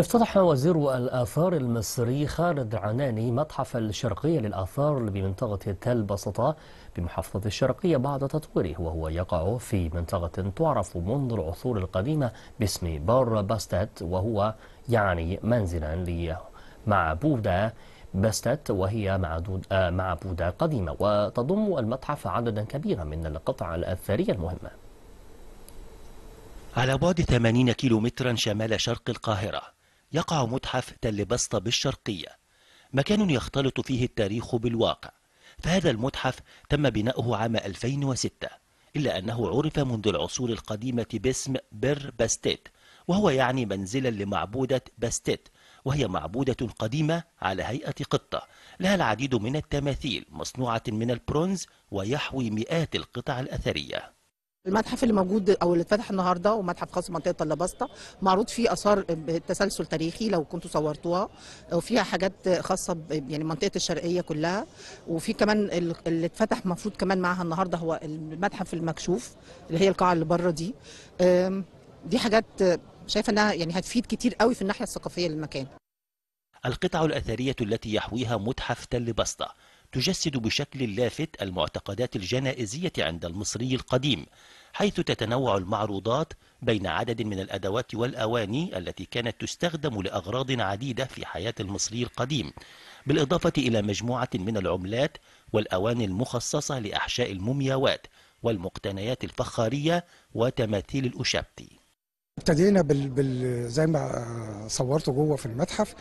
افتتح وزير الآثار المصري خالد عناني متحف الشرقية للآثار بمنطقة تل بسطة بمحافظة الشرقية بعد تطويره وهو يقع في منطقة تعرف منذ العصور القديمة باسم بار باستات وهو يعني منزلا لمعبودة باستات وهي معدود آه، معبودة قديمة وتضم المتحف عددا كبيرا من القطع الأثرية المهمة على بعد 80 كيلومترا شمال شرق القاهرة يقع متحف تل بسطة بالشرقية مكان يختلط فيه التاريخ بالواقع فهذا المتحف تم بناؤه عام 2006 إلا أنه عرف منذ العصور القديمة باسم بر باستيت وهو يعني منزلا لمعبودة باستيت وهي معبودة قديمة على هيئة قطة لها العديد من التماثيل مصنوعة من البرونز ويحوي مئات القطع الأثرية المتحف اللي موجود او اللي اتفتح النهارده ومتحف خاص بمنطقه طلباستا معروض فيه اثار تسلسل تاريخي لو كنتوا صورتوها وفيها حاجات خاصه يعني منطقه الشرقيه كلها وفي كمان اللي اتفتح مفروض كمان معاها النهارده هو المتحف المكشوف اللي هي القاعه اللي بره دي دي حاجات شايفه انها يعني هتفيد كتير قوي في الناحيه الثقافيه للمكان القطع الاثريه التي يحويها متحف تل بسطه تجسد بشكل لافت المعتقدات الجنائزية عند المصري القديم حيث تتنوع المعروضات بين عدد من الأدوات والأواني التي كانت تستخدم لأغراض عديدة في حياة المصري القديم بالإضافة إلى مجموعة من العملات والأواني المخصصة لأحشاء المومياوات والمقتنيات الفخارية وتماثيل الأشابتي ابتدينا بال... بال... زي ما صورته جوه في المتحف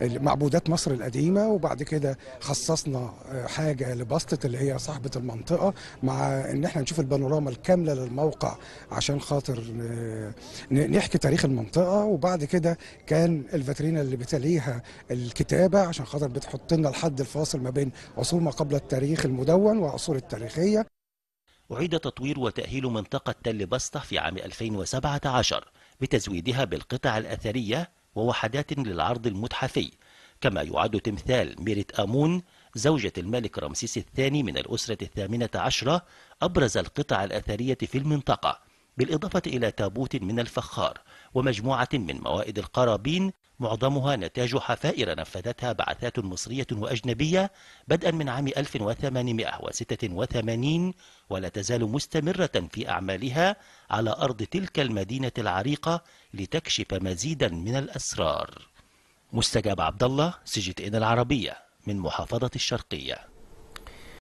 بمعبودات مصر القديمه وبعد كده خصصنا آه، حاجه لبسطه اللي هي صاحبه المنطقه مع ان احنا نشوف البانوراما الكامله للموقع عشان خاطر آه، نحكي تاريخ المنطقه وبعد كده كان الفاترينا اللي بتليها الكتابه عشان خاطر بتحط لنا الحد الفاصل ما بين عصور ما قبل التاريخ المدون وعصور التاريخيه أعيد تطوير وتأهيل منطقة تل بسطة في عام 2017 بتزويدها بالقطع الأثرية ووحدات للعرض المتحفي كما يعد تمثال ميريت أمون زوجة الملك رمسيس الثاني من الأسرة الثامنة عشرة أبرز القطع الأثرية في المنطقة بالإضافة إلى تابوت من الفخار ومجموعة من موائد القرابين معظمها نتاج حفائر نفذتها بعثات مصرية وأجنبية بدءا من عام 1886 ولا تزال مستمرة في أعمالها على أرض تلك المدينة العريقة لتكشف مزيدا من الأسرار مستجاب عبد الله سجت العربية من محافظة الشرقية